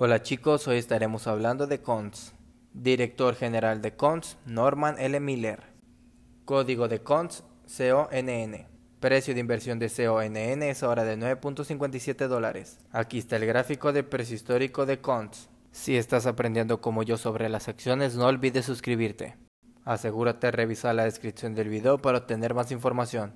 Hola chicos, hoy estaremos hablando de CONS. Director General de CONS, Norman L. Miller. Código de CONS, CONN. Precio de inversión de CONN es ahora de 9.57 dólares. Aquí está el gráfico de precio histórico de CONS. Si estás aprendiendo como yo sobre las acciones, no olvides suscribirte. Asegúrate de revisar la descripción del video para obtener más información.